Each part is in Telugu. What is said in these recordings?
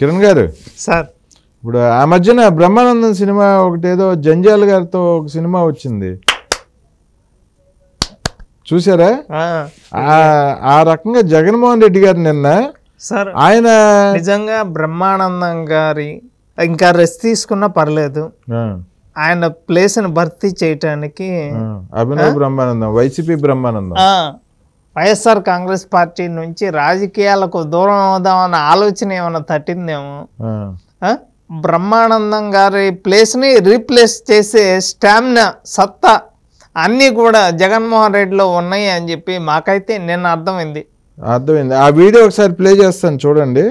కిరణ్ గారు సార్ ఇప్పుడు ఆ మధ్యన బ్రహ్మానందం సినిమా ఒకటి ఏదో జంజాల్ గారితో ఒక సినిమా వచ్చింది చూసారా ఆ రకంగా జగన్మోహన్ రెడ్డి గారు నిన్న సార్ ఆయన నిజంగా బ్రహ్మానందం గారి ఇంకా రెస్ట్ తీసుకున్నా పర్లేదు ఆయన ప్లేస్ ని భర్తీ చేయటానికి Abhinav Brahmanandam YCP Brahmanandam YSR Congress party నుంచి రాజకీయాలకు దూరం అవుదామన్న ఆలోచన ఏమైనా తట్టిందేమో బ్రహ్మానందం గారి ప్లేస్ని రీప్లేస్ చేసే స్టామినా సత్తా అన్నీ కూడా జగన్మోహన్ రెడ్డిలో ఉన్నాయి అని చెప్పి మాకైతే నిన్న అర్థమైంది అర్థమైంది ఆ వీడియో ఒకసారి ప్లే చేస్తాను చూడండి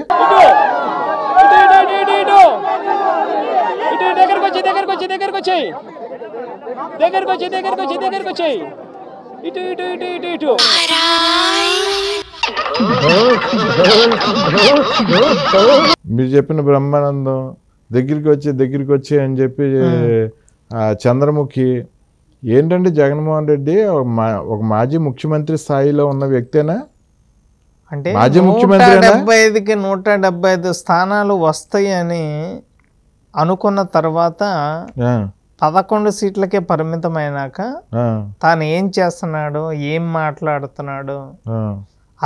దగ్గరకు వచ్చి దగ్గరకు వచ్చి దగ్గరకు వచ్చి దగ్గరకు వచ్చి దగ్గరకు వచ్చి దగ్గరకు వచ్చి ఇటు ఇటు ఇటు ఇటు ఇటు మీరు చెప్పిన బ్రహ్మానందం దగ్గరికి వచ్చి దగ్గరికి వచ్చి అని చెప్పి చంద్రముఖి ఏంటంటే జగన్మోహన్ రెడ్డి ఒక మాజీ ముఖ్యమంత్రి స్థాయిలో ఉన్న వ్యక్తేనా అంటే మాజీ ముఖ్యమంత్రి డెబ్బై ఐదుకి నూట డెబ్బై ఐదు స్థానాలు వస్తాయని అనుకున్న తర్వాత పదకొండు సీట్లకే పరిమితమైనాక తాను ఏం చేస్తున్నాడు ఏం మాట్లాడుతున్నాడు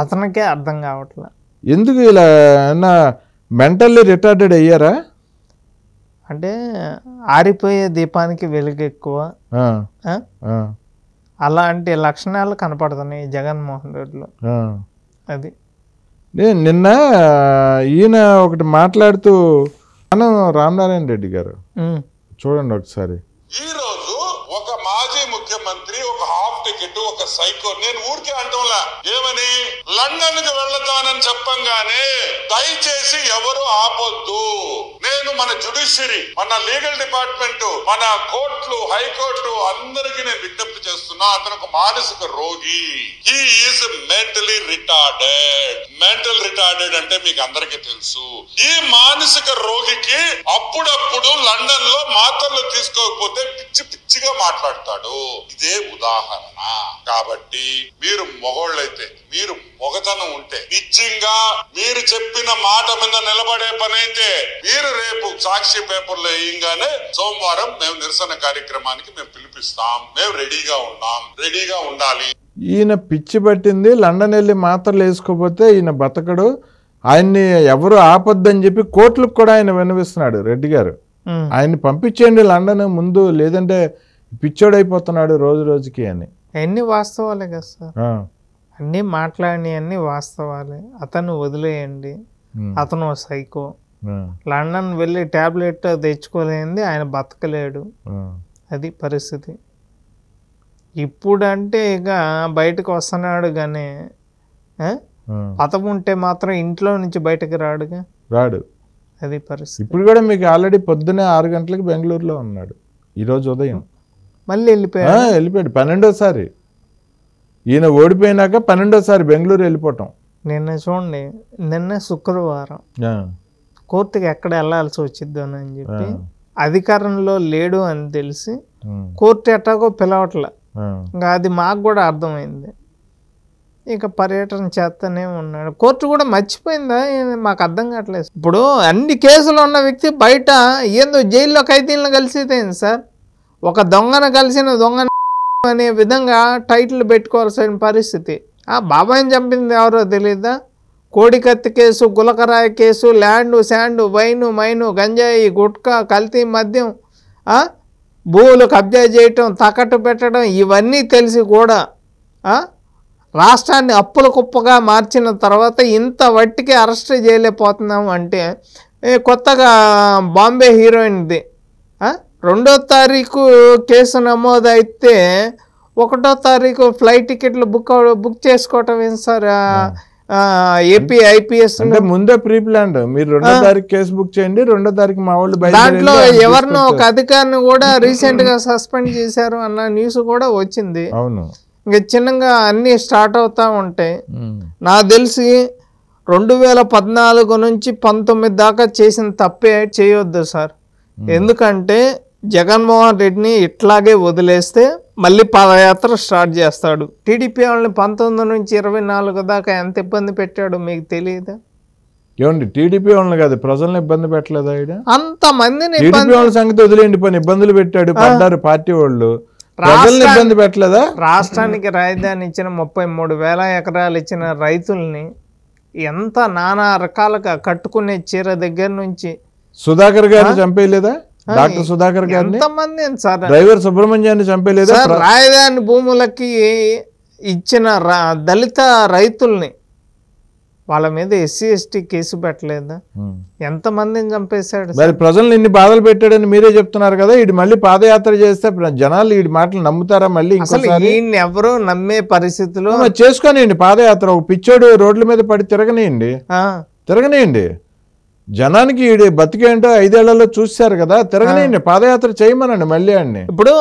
అతనికే అర్థం కావట్లే ఎందుకు ఇలా మెంటల్లీ రిటార్డెడ్ అయ్యారా అంటే ఆరిపోయే దీపానికి వెలుగు ఎక్కువ అలాంటి లక్షణాలు కనపడుతున్నాయి జగన్మోహన్ రెడ్డిలో అది నిన్న ఈయన ఒకటి మాట్లాడుతూ మనం రామ్ నారాయణ రెడ్డి గారు చూడండి ఒకసారి గిడ్డు ఒక సైకో నేను ఊరికే అంటంలా ఏమని లండన్ కి వెళ్తానని చెప్పంగానే దయచేసి ఎవరు ఆపొద్దు నేను మన జుడిషియరీ మన లీగల్ డిపార్ట్మెంట్ మన కోర్టులు హైకోర్టు అందరికి నేను విజ్ఞప్తి చేస్తున్నా అతను ఒక మానసిక రోగి he is mentally retarded mental retarded అంటే మీకు అందరికీ తెలుసు ఈ మానసిక రోగికి అప్పుడప్పుడు లండన్ లో మాత్రలు తీసుకోకపోతే పిచ్చి పిచ్చిగా మాట్లాడతాడు ఇదే ఉదాహరణ కాబట్టి మీరు మొగోళ్ళైతే మీరు మొగతనం ఉంటే నిజంగా మీరు చెప్పిన మాట మీద నిలబడే పనైతే మీరు రేపు సాక్షి పేపర్లో వేయంగానే సోమవారం మేము నిరసన కార్యక్రమానికి మేము పిలిపిస్తాం మేము రెడీగా ఉన్నాం రెడీగా ఉండాలి ఈయన పిచ్చి పట్టింది లండన్ వెళ్ళి మాత్రలు వేసుకోపోతే ఈయన బతకడు ఆయన్ని ఎవరు ఆపద్దని చెప్పి కోర్టులకు కూడా ఆయన వినవిస్తున్నాడు రెడ్డి గారు ఆయన్ని పంపించేయండి లండన్ ముందు లేదంటే పిచ్చోడైపోతున్నాడు రోజు రోజుకి అని అన్ని వాస్తవాలే కదా సార్ అన్ని మాట్లాడి అన్ని వాస్తవాలే అతను వదిలేయండి అతను సైకో లండన్ వెళ్ళి ట్యాబ్లెట్ తెచ్చుకోలేంది ఆయన బతకలేడు అది పరిస్థితి ఇప్పుడంటే ఇక బయటకు వస్తున్నాడు కానీ ఉంటే మాత్రం ఇంట్లో నుంచి బయటకు రాడుగా రాడు అది పరిస్థితి ఇప్పుడు కూడా మీకు ఆల్రెడీ పొద్దునే ఆరు గంటలకు బెంగళూరులో ఉన్నాడు ఈరోజు ఉదయం మళ్ళీ వెళ్ళిపోయాడు వెళ్ళిపోయాడు పన్నెండోసారి ఈయన ఓడిపోయినాక పన్నెండోసారి బెంగళూరు వెళ్ళిపోవటం నిన్న చూడండి నిన్న శుక్రవారం కోర్టుకి ఎక్కడ వెళ్ళాల్సి వచ్చిద్దాం అని చెప్పి అధికారంలో లేడు అని తెలిసి కోర్టు ఎట్టాగో పిలవట్లే ఇంకా అది మాకు కూడా అర్థమైంది ఇక పర్యటన చేస్తూనే ఉన్నాడు కోర్టు కూడా మర్చిపోయిందా మాకు అర్థం కావట్లేదు ఇప్పుడు అన్ని కేసులు ఉన్న వ్యక్తి బయట ఏందో జైల్లో ఖైదీలను కలిసిపోయింది సార్ ఒక దొంగను కలిసిన దొంగ అనే విధంగా టైటిల్ పెట్టుకోవాల్సిన పరిస్థితి ఆ బాబాయ్ చంపింది ఎవరో తెలియదా కోడికత్తి కేసు గులకరాయ case land sand wine mine గంజాయి గుట్కా కల్తీ మద్యం భూములు కబ్జా చేయటం తకట్టు పెట్టడం ఇవన్నీ తెలిసి కూడా రాష్ట్రాన్ని అప్పుల కుప్పగా మార్చిన తర్వాత ఇంత వట్టికి అరెస్ట్ చేయలేకపోతున్నాం అంటే కొత్తగా బాంబే హీరోయిన్ది రెండో తారీఖు కేసు నమోదైతే ఒకటో తారీఖు ఫ్లైట్ టికెట్లు బుక్ బుక్ చేసుకోవటం ఏం సార్ ఏపీ ఐపీఎస్ అంటే ముందే ప్రీ ప్లాన్ మీరు రెండో తారీఖు కేసు బుక్ చేయండి రెండో తారీఖు మా వాళ్ళు దాంట్లో ఎవరినో ఒక అధికారిని కూడా రీసెంట్ గా సస్పెండ్ చేశారు అన్న న్యూస్ కూడా వచ్చింది అవును ఇంకా చిన్నగా అన్నీ స్టార్ట్ అవుతా ఉంటాయి నాకు తెలిసి రెండు వేల పద్నాలుగు నుంచి పంతొమ్మిది దాకా చేసిన తప్పే చేయొద్దు సార్ ఎందుకంటే జగన్మోహన్ రెడ్డిని ఇట్లాగే వదిలేస్తే మళ్ళీ పాదయాత్ర స్టార్ట్ చేస్తాడు టీడీపీ వాళ్ళని పంతొమ్మిది నుంచి ఇరవై నాలుగు దాకా ఎంత ఇబ్బంది పెట్టాడు మీకు తెలియదా ఏమండి టీడీపీ వాళ్ళని కాదు ప్రజలను ఇబ్బంది పెట్టలేదా ఆయన మందిని టీడీపీ వాళ్ళ సంగతి వదిలేండి పని ఇబ్బందులు పెట్టాడు పడ్డారు పార్టీ వాళ్ళు ప్రజల్ని ఇబ్బంది పెట్టలేదా రాష్ట్రానికి రాజధాని ఇచ్చిన ముప్పై మూడు వేల ఎకరాలు ఇచ్చిన రైతుల్ని ఎంత నానా రకాలుగా కట్టుకునే చీర దగ్గర నుంచి సుధాకర్ గారు చంపేయలేదా డాక్టర్ సుధాకర్ గారి డ్రైవర్ సుబ్రహ్మణ్యాన్ని చంపేలేదు రాయదాని భూములకి ఇచ్చిన దళిత రైతుల్ని వాళ్ళ మీద ఎస్సీ ఎస్టీ కేసు పెట్టలేదా మందిని చంపేశాడు మరి ప్రజలను ఇన్ని బాధలు పెట్టాడని మీరే చెప్తున్నారు కదా ఇది మళ్ళీ పాదయాత్ర చేస్తే జనాలు ఈ మాటలు నమ్ముతారా మళ్ళీ ఈయన్ని ఎవరు నమ్మే పరిస్థితులు చేసుకోనియండి పాదయాత్ర ఒక పిచ్చోడు రోడ్ల మీద పడి తిరగనియండి తిరగనియండి జనానికి ఈడు బతికేంటో ఐదేళ్లలో చూశారు కదా తిరగనండి పాదయాత్ర చేయమనండి మళ్ళీ అండి ఇప్పుడు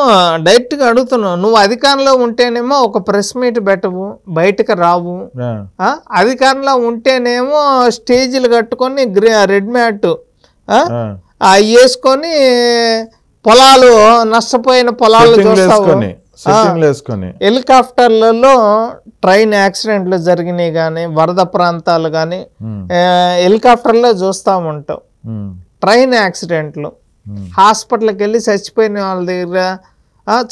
డైరెక్ట్ గా అడుగుతున్నావు నువ్వు అధికారంలో ఉంటేనేమో ఒక ప్రెస్ మీట్ పెట్టవు బయటకు రావు అధికారంలో ఉంటేనేమో స్టేజీలు కట్టుకొని రెడ్ మ్యాట్ అవి వేసుకొని పొలాలు నష్టపోయిన పొలాలు చూసుకొని హెలికాప్టర్లలో ట్రైన్ యాక్సిడెంట్లు జరిగినాయి కానీ వరద ప్రాంతాలు కానీ హెలికాప్టర్లో చూస్తూ ఉంటాం ట్రైన్ యాక్సిడెంట్లు హాస్పిటల్కి వెళ్ళి చచ్చిపోయిన వాళ్ళ దగ్గర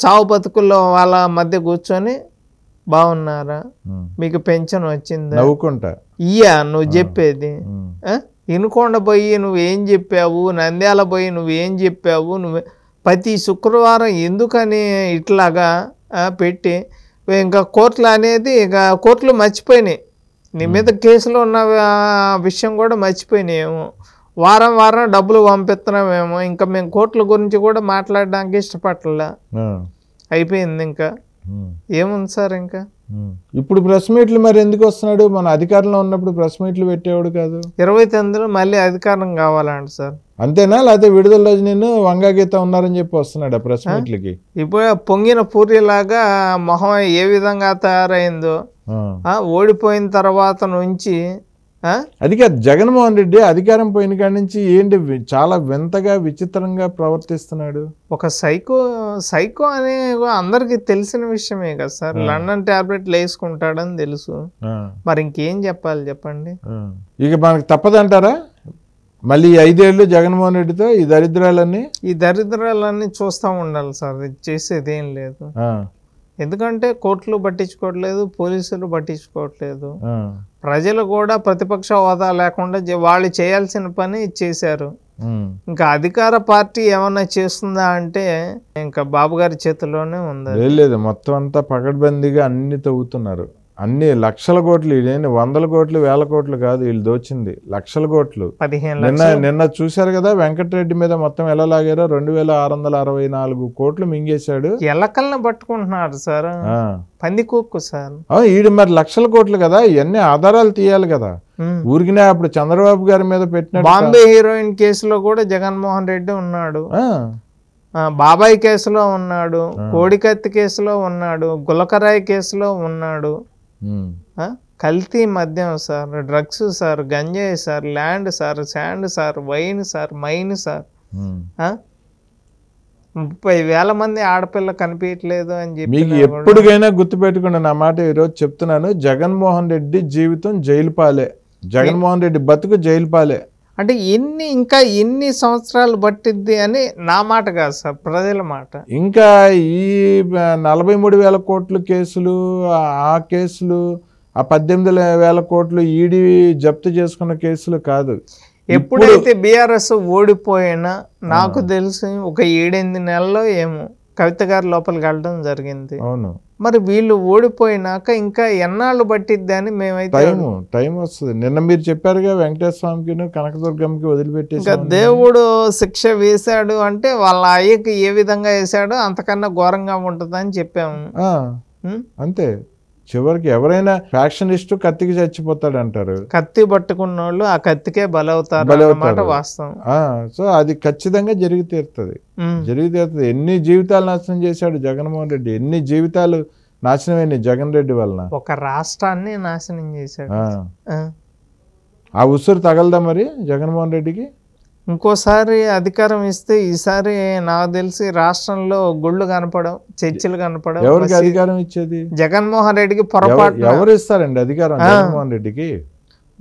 చావు బతుకుల్లో వాళ్ళ మధ్య కూర్చొని బాగున్నారా మీకు పెన్షన్ వచ్చిందా నవ్వుకుంటా ఇయ్యా నువ్వు చెప్పేది ఇనుకొండ పోయి నువ్వేం చెప్పావు నంద్యాల పోయి నువ్వేం చెప్పావు నువ్వు ప్రతి శుక్రవారం ఎందుకని ఇట్లాగా పెట్టి ఇంకా కోర్టులు అనేది ఇక కోర్టులు మర్చిపోయినాయి నీ మీద కేసులు ఉన్న విషయం కూడా మర్చిపోయినాయేమో వారం వారం డబ్బులు పంపిస్తున్నామేమో ఇంకా మేము కోర్టుల గురించి కూడా మాట్లాడడానికి ఇష్టపడలే అయిపోయింది ఇంకా ఏముంది సార్ ఇంకా Hmm. ఇప్పుడు ప్రెస్ మీట్లు మరి ఎందుకు వస్తున్నాడు మన అధికారంలో ఉన్నప్పుడు ప్రెస్ మీట్లు పెట్టేవాడు కాదు ఇరవై తొమ్మిదిలో మళ్ళీ అధికారం కావాలండి సార్ అంతేనా లేకపోతే విడుదల రోజు నేను వంగాగీత ఉన్నారని చెప్పి వస్తున్నాడు ప్రెస్ మీట్లకి ఇప్పుడు పొంగిన పూరిలాగా మొహం ఏ విధంగా తయారైందో ఓడిపోయిన తర్వాత నుంచి అధికార జగన్మోహన్ రెడ్డి అధికారం పోయిన కాడి నుంచి ఏంటి చాలా వింతగా విచిత్రంగా ప్రవర్తిస్తున్నాడు ఒక సైకో సైకో అనే అందరికి తెలిసిన విషయమే కదా సార్ లండన్ టాబ్లెట్లు వేసుకుంటాడని తెలుసు మరి ఇంకేం చెప్పాలి చెప్పండి ఇక మనకు తప్పదంటారా మళ్ళీ ఐదేళ్ళు జగన్మోహన్ రెడ్డితో ఈ దరిద్రాలన్నీ ఈ దరిద్రాలన్నీ చూస్తూ ఉండాలి సార్ చేసేది ఏం లేదు ఎందుకంటే కోర్టులు పట్టించుకోవట్లేదు పోలీసులు పట్టించుకోవట్లేదు ప్రజలు కూడా ప్రతిపక్ష హోదా లేకుండా వాళ్ళు చేయాల్సిన పని చేశారు ఇంకా అధికార పార్టీ ఏమన్నా చేస్తుందా అంటే ఇంకా బాబు గారి చేతిలోనే ఉంది లేదు మొత్తం అంతా పకడ్బందీగా అన్ని తవ్వుతున్నారు అన్ని లక్షల కోట్లు ఇదేంటి వందల కోట్లు వేల కోట్లు కాదు వీళ్ళు దోచింది లక్షల కోట్లు నిన్న నిన్న చూశారు కదా వెంకటరెడ్డి మీద మొత్తం ఎలా లాగారో రెండు వేల ఆరు వందల అరవై నాలుగు కోట్లు మింగేశాడు ఎలకల్ని పట్టుకుంటున్నారు సార్ పందికొక్కు సార్ ఈడు మరి లక్షల కోట్లు కదా ఇవన్నీ ఆధారాలు తీయాలి కదా ఊరికినే అప్పుడు చంద్రబాబు గారి మీద పెట్టిన బాంబే హీరోయిన్ కేసులో కూడా జగన్మోహన్ రెడ్డి ఉన్నాడు బాబాయ్ కేసులో ఉన్నాడు కోడికత్తి కేసులో ఉన్నాడు గులకరాయి కేసులో ఉన్నాడు Hmm. కల్తీ మద్యం సార్ డ్రగ్స్ సార్ గంజాయి sir land sir sand sir wine sir mine sir hmm. ముప్పై వేల మంది ఆడపిల్ల కనిపించట్లేదు అని చెప్పి మీకు ఎప్పటికైనా గుర్తుపెట్టుకోండి నా మాట ఈరోజు చెప్తున్నాను జగన్మోహన్ రెడ్డి జీవితం జైలు పాలే జగన్మోహన్ రెడ్డి బతుకు జైలు పాలే అంటే ఎన్ని ఇంకా ఎన్ని సంవత్సరాలు పట్టిద్ది అని నా మాట కాదు సార్ ప్రజల మాట ఇంకా ఈ నలభై మూడు వేల కోట్లు కేసులు ఆ కేసులు ఆ పద్దెనిమిది వేల కోట్లు ఈడీ జప్తు చేసుకున్న కేసులు కాదు ఎప్పుడైతే బీఆర్ఎస్ ఓడిపోయినా నాకు తెలిసి ఒక ఏడెనిమిది నెలల్లో ఏమో కవిత గారు లోపలికి వెళ్ళడం జరిగింది అవును మరి వీళ్ళు ఓడిపోయినాక ఇంకా ఎన్నాళ్ళు పట్టిద్ది అని మేమైతే టైం టైం వస్తుంది నిన్న మీరు చెప్పారుగా వెంకటేశ్వర స్వామికి కనకదుర్గంకి వదిలిపెట్టేసి దేవుడు శిక్ష వేశాడు అంటే వాళ్ళ అయ్యకి ఏ విధంగా వేశాడో అంతకన్నా ఘోరంగా ఉంటుందని చెప్పాము అంతే చివరికి ఎవరైనా ఫ్యాక్షనిస్ట్ కత్తికి చచ్చిపోతాడు అంటారు కత్తి పట్టుకున్న వాళ్ళు ఆ కత్తికే బలవుతారు వాస్తవం సో అది ఖచ్చితంగా జరిగి తీరుతుంది జరిగి తీరుతుంది ఎన్ని జీవితాలు నాశనం చేశాడు జగన్మోహన్ రెడ్డి ఎన్ని జీవితాలు అయినాయి జగన్ రెడ్డి వలన ఒక రాష్ట్రాన్ని నాశనం చేశాడు ఆ ఉసురు తగలదా మరి జగన్మోహన్ రెడ్డికి ఇంకోసారి అధికారం ఇస్తే ఈసారి నాకు తెలిసి రాష్ట్రంలో గుళ్ళు కనపడం చర్చిలు కనపడం ఎవరికి అధికారం ఇచ్చేది జగన్మోహన్ రెడ్డికి పొరపాటు ఎవరు ఇస్తారండి అధికారం జగన్మోహన్ రెడ్డికి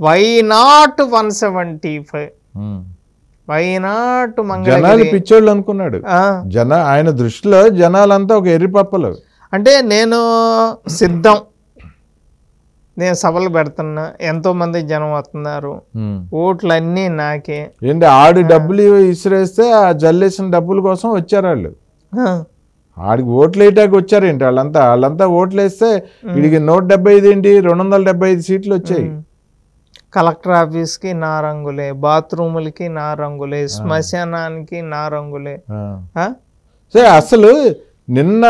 why not one seventy five why not జనాలు పిచ్చోళ్ళు అనుకున్నాడు జన ఆయన దృష్టిలో జనాలంతా ఒక ఎర్రిపప్పలు అంటే నేను సిద్ధం నేను సభలు పెడుతున్నా ఎంతో మంది జనం వస్తున్నారు ఓట్లు అన్నీ నాకే ఏంటి ఆడు డబ్బులు ఇసిరేస్తే ఆ జల్లేసిన డబ్బుల కోసం వచ్చారు వాళ్ళు ఆడికి ఓట్లు వేయటానికి వచ్చారేంటి వాళ్ళంతా వాళ్ళంతా ఓట్లు వేస్తే వీడికి నూట డెబ్బై ఐదు ఏంటి రెండు వందల డెబ్బై ఐదు సీట్లు వచ్చాయి కలెక్టర్ ఆఫీస్కి నా రంగులే బాత్రూములకి నా రంగులే శ్మశానానికి నా రంగులే సరే అసలు నిన్న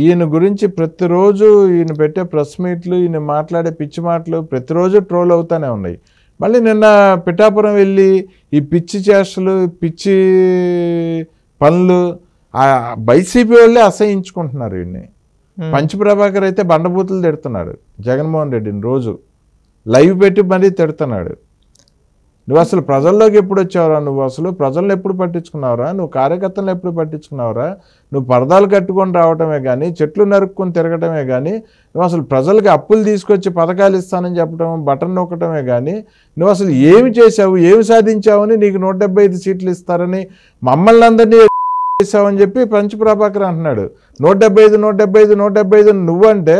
ఈయన గురించి ప్రతిరోజు ఈయన పెట్టే ప్రెస్ మీట్లు ఈయన మాట్లాడే పిచ్చి మాటలు ప్రతిరోజు ట్రోల్ అవుతూనే ఉన్నాయి మళ్ళీ నిన్న పిఠాపురం వెళ్ళి ఈ పిచ్చి చేష్టలు పిచ్చి పనులు వైసీపీ వాళ్ళే అసహించుకుంటున్నారు పంచు పంచప్రభాకర్ అయితే బండబూతులు తిడుతున్నాడు జగన్మోహన్ రెడ్డిని రోజు లైవ్ పెట్టి మరీ తిడుతున్నాడు నువ్వు అసలు ప్రజల్లోకి ఎప్పుడు వచ్చావురా నువ్వు అసలు ప్రజలను ఎప్పుడు పట్టించుకున్నావురా నువ్వు కార్యకర్తలను ఎప్పుడు పట్టించుకున్నావురా నువ్వు పరదాలు కట్టుకొని రావటమే కానీ చెట్లు నరుక్కొని తిరగటమే కానీ నువ్వు అసలు ప్రజలకి అప్పులు తీసుకొచ్చి పథకాలు ఇస్తానని చెప్పడం బటన్ నొక్కటమే కానీ నువ్వు అసలు ఏమి చేసావు ఏమి సాధించావని నీకు నూట డెబ్బై సీట్లు ఇస్తారని మమ్మల్ని అందరినీ చేసావని చెప్పి పంచు ప్రభాకర్ అంటున్నాడు నూట డెబ్బై ఐదు నూట డెబ్బై ఐదు నూట డెబ్బై ఐదు నువ్వంటే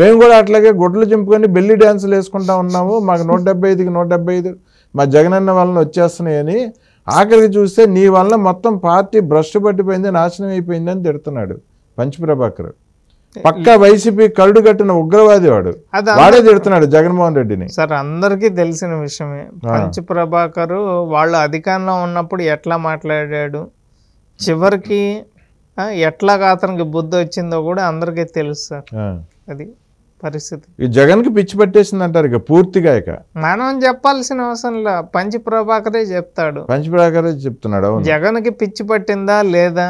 మేము కూడా అట్లాగే గుడ్లు చింపుకొని బెల్లి డ్యాన్సులు వేసుకుంటా ఉన్నాము మాకు నూట డెబ్బై ఐదుకి నూట డెబ్బై ఐదు మా జగనన్న వలన వచ్చేస్తున్నాయని ఆఖరికి చూస్తే నీ వలన మొత్తం పార్టీ భ్రష్టు పట్టిపోయింది నాశనం అయిపోయింది అని తిడుతున్నాడు పంచప్రభాకర్ పక్క వైసీపీ కరుడు కట్టిన ఉగ్రవాది వాడు వాడే తిడుతున్నాడు జగన్మోహన్ రెడ్డిని సార్ అందరికీ తెలిసిన విషయమే పంచు ప్రభాకర్ వాళ్ళు అధికారంలో ఉన్నప్పుడు ఎట్లా మాట్లాడాడు చివరికి ఎట్లాగా అతనికి బుద్ధి వచ్చిందో కూడా అందరికీ తెలుసు సార్ అది పరిస్థితి ఈ కి పిచ్చి పట్టేసింది అంటారు ఇక పూర్తిగా ఇక మనం చెప్పాల్సిన అవసరం లే పంచి ప్రభాకరే చెప్తాడు పంచి ప్రభాకరే చెప్తున్నాడు జగన్ కి పిచ్చి పట్టిందా లేదా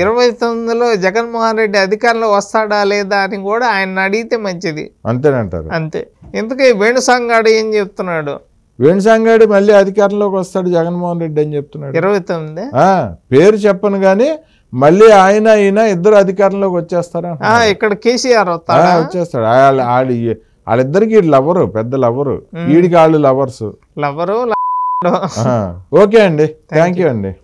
ఇరవై తొమ్మిదిలో జగన్మోహన్ రెడ్డి అధికారంలో వస్తాడా లేదా అని కూడా ఆయన అడిగితే మంచిది అంతేనంటారు అంతే ఇంతకీ వేణుసాంగాడు ఏం చెప్తున్నాడు వేణుసాంగాడు మళ్ళీ అధికారంలోకి వస్తాడు జగన్మోహన్ రెడ్డి అని చెప్తున్నాడు ఇరవై తొమ్మిది పేరు చెప్పను కానీ మళ్ళీ ఆయన ఈయన ఇద్దరు అధికారంలోకి వచ్చేస్తారా ఇక్కడ కేసీఆర్ వచ్చేస్తాడు వాళ్ళిద్దరికి లవరు పెద్ద లవరు వీడికి వాళ్ళు లవర్స్ లవరు ఓకే అండి థ్యాంక్ యూ అండి